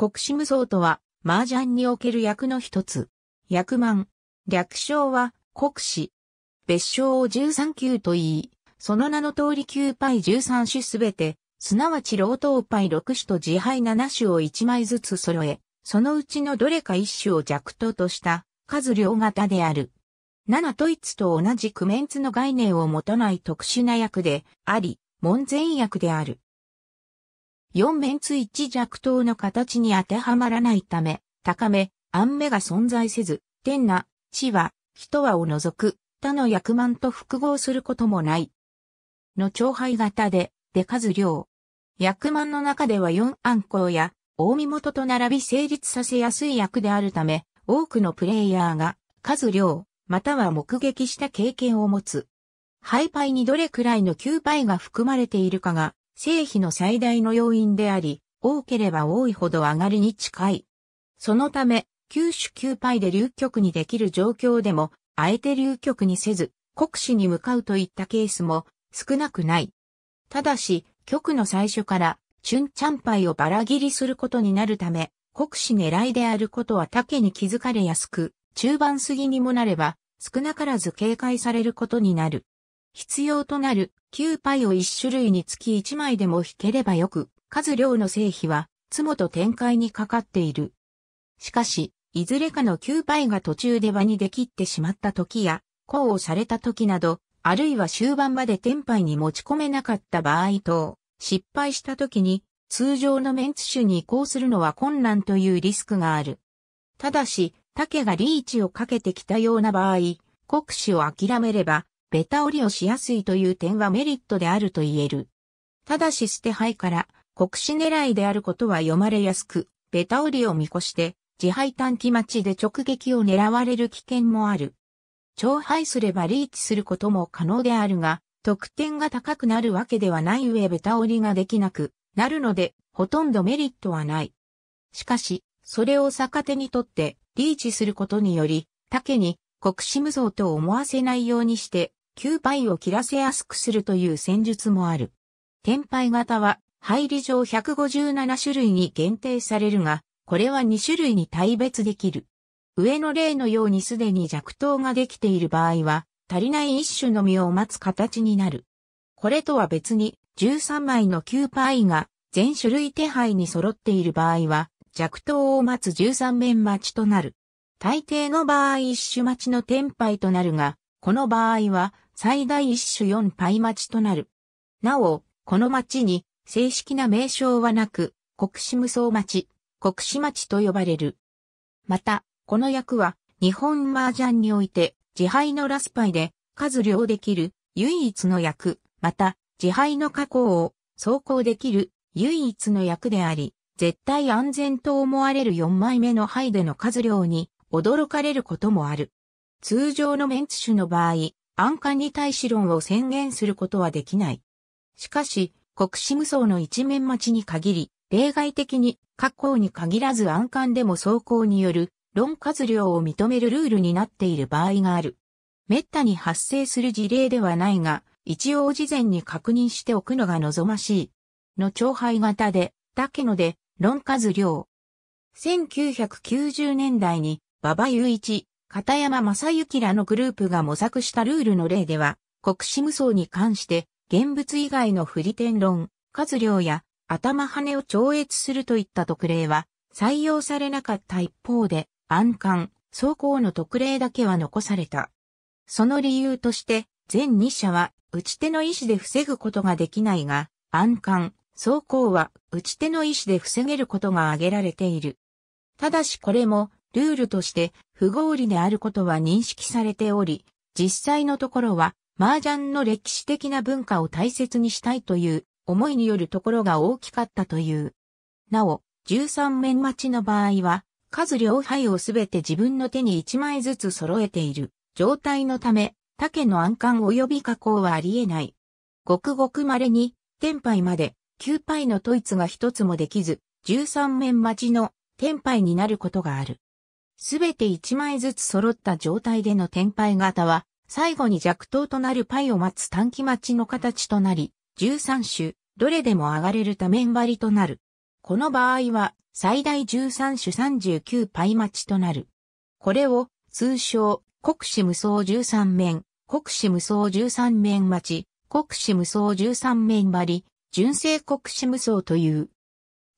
国士無双とは、麻雀における役の一つ。役満。略称は、国士。別称を13級と言い、その名の通り9杯13種すべて、すなわち老頭杯6種と自敗7種を1枚ずつ揃え、そのうちのどれか1種を弱頭とした数量型である。七統一と同じクメンツの概念を持たない特殊な役であり、門前役である。4面ン1弱等の形に当てはまらないため、高め、暗目が存在せず、天な、地は、人はを除く、他の役満と複合することもない。の長輩型で、出数量。役満の中では4暗号や、大見元と並び成立させやすい役であるため、多くのプレイヤーが、数量、または目撃した経験を持つ。ハイパイにどれくらいの9パイが含まれているかが成否の最大の要因であり、多ければ多いほど上がりに近い。そのため、九種九敗で流局にできる状況でも、あえて流局にせず、国士に向かうといったケースも少なくない。ただし、局の最初から、チュンチャンパイをバラ切りすることになるため、国士狙いであることは竹に気づかれやすく、中盤過ぎにもなれば、少なからず警戒されることになる。必要となる9パイを1種類につき1枚でも引ければよく、数量の成否は、つもと展開にかかっている。しかし、いずれかの9パイが途中で場にできってしまった時や、功をされた時など、あるいは終盤まで天杯に持ち込めなかった場合等、失敗した時に、通常のメンツ種に移行するのは困難というリスクがある。ただし、竹がリーチをかけてきたような場合、国士を諦めれば、ベタ折りをしやすいという点はメリットであると言える。ただし捨て牌から国士狙いであることは読まれやすく、ベタ折りを見越して、自敗短期待ちで直撃を狙われる危険もある。超敗すればリーチすることも可能であるが、得点が高くなるわけではない上ベタ折りができなくなるので、ほとんどメリットはない。しかし、それを逆手にとってリーチすることにより、竹に国士無双と思わせないようにして、9杯を切らせやすくするという戦術もある。天杯型は、配理上157種類に限定されるが、これは2種類に対別できる。上の例のようにすでに弱糖ができている場合は、足りない一種のみを待つ形になる。これとは別に、13枚の9パイが全種類手配に揃っている場合は、弱糖を待つ13面待ちとなる。大抵の場合一種待ちの天杯となるが、この場合は最大一種四パイ町となる。なお、この町に正式な名称はなく、国士無双町、国士町と呼ばれる。また、この役は日本麻雀において自敗のラスパイで数量できる唯一の役、また自敗の加工を走行できる唯一の役であり、絶対安全と思われる4枚目の牌での数量に驚かれることもある。通常のメンツ種の場合、安価に対し論を宣言することはできない。しかし、国士無双の一面待ちに限り、例外的に、各校に限らず安官でも走行による論活量を認めるルールになっている場合がある。滅多に発生する事例ではないが、一応事前に確認しておくのが望ましい。の長輩型で、だけので、論活量。1990年代に、馬場雄一、片山正幸らのグループが模索したルールの例では、国士無双に関して、現物以外の不利天論、数量や頭羽を超越するといった特例は採用されなかった一方で、安官、走行の特例だけは残された。その理由として、全2社は、打ち手の意思で防ぐことができないが、安官、走行は、打ち手の意思で防げることが挙げられている。ただしこれも、ルールとして不合理であることは認識されており、実際のところは麻雀の歴史的な文化を大切にしたいという思いによるところが大きかったという。なお、13面待ちの場合は、数両牌をすべて自分の手に1枚ずつ揃えている状態のため、竹の暗冠及び加工はあり得ない。ごくごく稀に、天杯まで9杯の統一が一つもできず、13面待ちの天杯になることがある。すべて1枚ずつ揃った状態での天牌型は、最後に弱頭となるパイを待つ短期待ちの形となり、13種、どれでも上がれる多面張りとなる。この場合は、最大13種39パイ待ちとなる。これを、通称、国士無双13面、国士無双13面待ち、国士無双13面張り、純正国士無双という。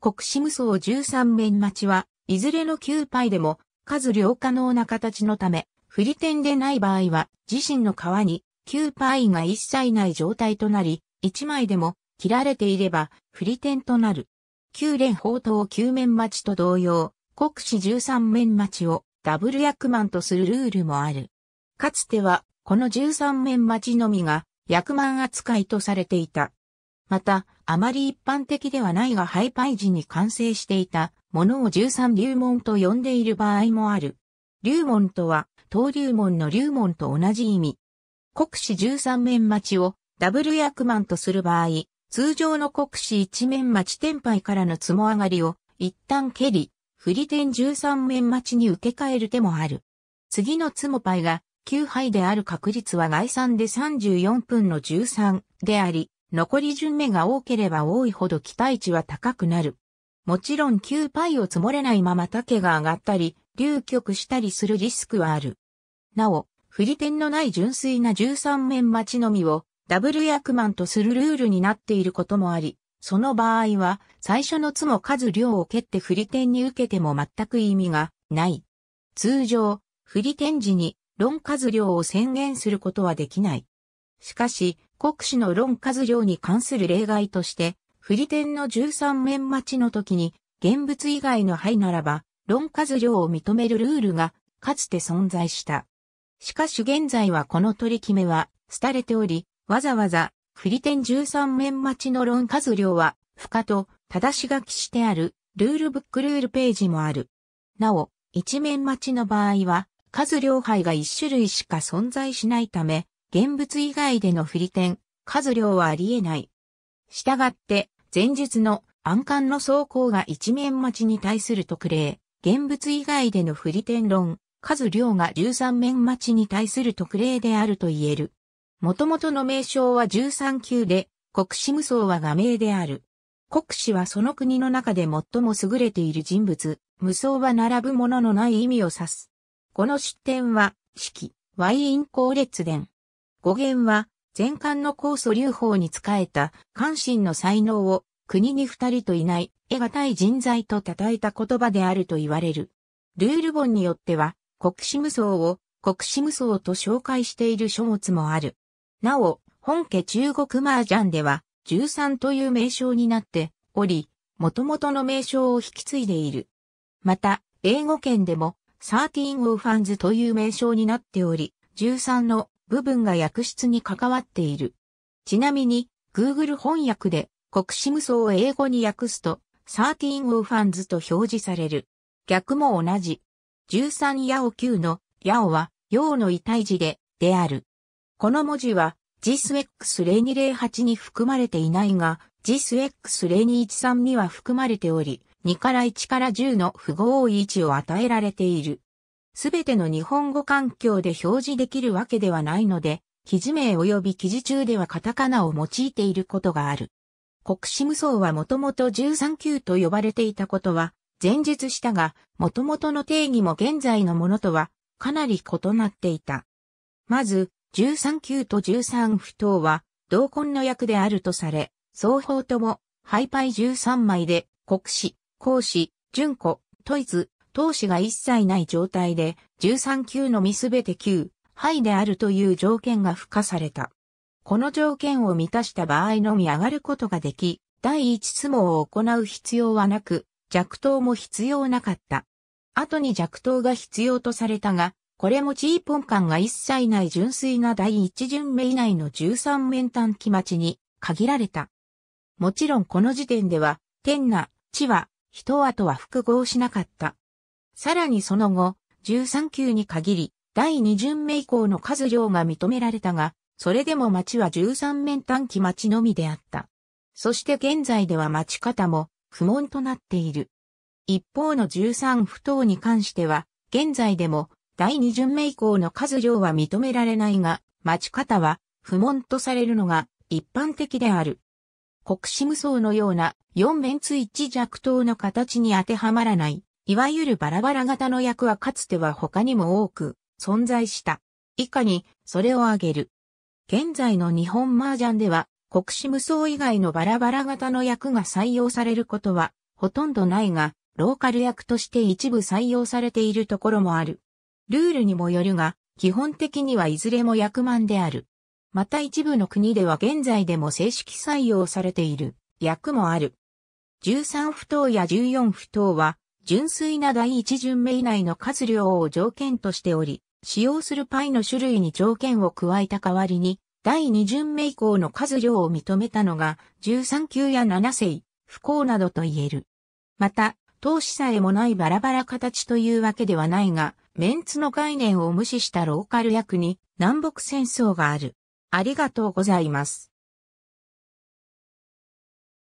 国士無双13面待ちは、いずれの9パイでも、数量可能な形のため、振り点でない場合は、自身の皮に、9パイが一切ない状態となり、1枚でも切られていれば、振り点となる。9連砲塔9面待ちと同様、国士13面待ちをダブル役満とするルールもある。かつては、この13面待ちのみが役満扱いとされていた。また、あまり一般的ではないがハイパイ時に完成していたものを十三流門と呼んでいる場合もある。流門とは、東流門の流門と同じ意味。国史十三面待ちをダブル役満とする場合、通常の国史一面待ち天杯からのつも上がりを一旦蹴り、振り点十三面待ちに受け替える手もある。次のつもパイが9杯である確率は概算で34分の13であり、残り順目が多ければ多いほど期待値は高くなる。もちろん9パイを積もれないまま竹が上がったり、流局したりするリスクはある。なお、振り点のない純粋な13面待ちのみをダブル役満とするルールになっていることもあり、その場合は最初のつも数量を蹴って振り点に受けても全く意味がない。通常、振り点時に論数量を宣言することはできない。しかし、国史の論数量に関する例外として、不利点の13面待ちの時に、現物以外の灰ならば、論数量を認めるルールが、かつて存在した。しかし現在はこの取り決めは、廃れており、わざわざ、不利点13面待ちの論数量は、不可と、正し書きしてある、ルールブックルールページもある。なお、一面待ちの場合は、数量灰が一種類しか存在しないため、現物以外での不利点、数量はあり得ない。したがって、前述の暗管の走行が一面待ちに対する特例、現物以外での不利点論、数量が13面待ちに対する特例であると言える。元々の名称は13級で、国士無双は画名である。国士はその国の中で最も優れている人物、無双は並ぶもののない意味を指す。この出典は、式、ワイン公列伝。語源は、前漢の高祖劉邦に仕えた関心の才能を国に二人といない得難い人材と称えた言葉であると言われる。ルール本によっては国士無双を国士無双と紹介している書物もある。なお、本家中国麻雀では13という名称になっており、元々の名称を引き継いでいる。また、英語圏でも13オーファンズという名称になっており、13の部分が訳出に関わっている。ちなみに、Google 翻訳で、国士無双を英語に訳すと、13 of fans と表示される。逆も同じ。13ヤオ9の、ヤオは、ヨウの遺体字で、である。この文字は、JISX0208 に含まれていないが、JISX0213 には含まれており、2から1から10の符号位置を与えられている。すべての日本語環境で表示できるわけではないので、記事名及び記事中ではカタカナを用いていることがある。国史無双はもともと13級と呼ばれていたことは、前述したが、もともとの定義も現在のものとは、かなり異なっていた。まず、13級と13不等は、同根の役であるとされ、双方とも、ハイパイ13枚で、国史、孔子、純子、トイズ、投資が一切ない状態で、13球のみすべて9、いであるという条件が付加された。この条件を満たした場合のみ上がることができ、第一相撲を行う必要はなく、弱投も必要なかった。後に弱投が必要とされたが、これもチーポン感が一切ない純粋な第一巡目以内の13面短期待ちに限られた。もちろんこの時点では、天な、地は、人とは複合しなかった。さらにその後、13級に限り、第2巡目以降の数量が認められたが、それでも町は13面短期町のみであった。そして現在では町方も不問となっている。一方の13不等に関しては、現在でも第2巡目以降の数量は認められないが、町方は不問とされるのが一般的である。国士無双のような4面ツ一弱等の形に当てはまらないいわゆるバラバラ型の役はかつては他にも多く存在した。以下にそれを挙げる。現在の日本麻雀では国士無双以外のバラバラ型の役が採用されることはほとんどないが、ローカル役として一部採用されているところもある。ルールにもよるが、基本的にはいずれも役満である。また一部の国では現在でも正式採用されている役もある。13不等や14不等は純粋な第一巡目以内の数量を条件としており、使用するパイの種類に条件を加えた代わりに、第二巡目以降の数量を認めたのが、13級や7世、不幸などと言える。また、投資さえもないバラバラ形というわけではないが、メンツの概念を無視したローカル役に南北戦争がある。ありがとうございます。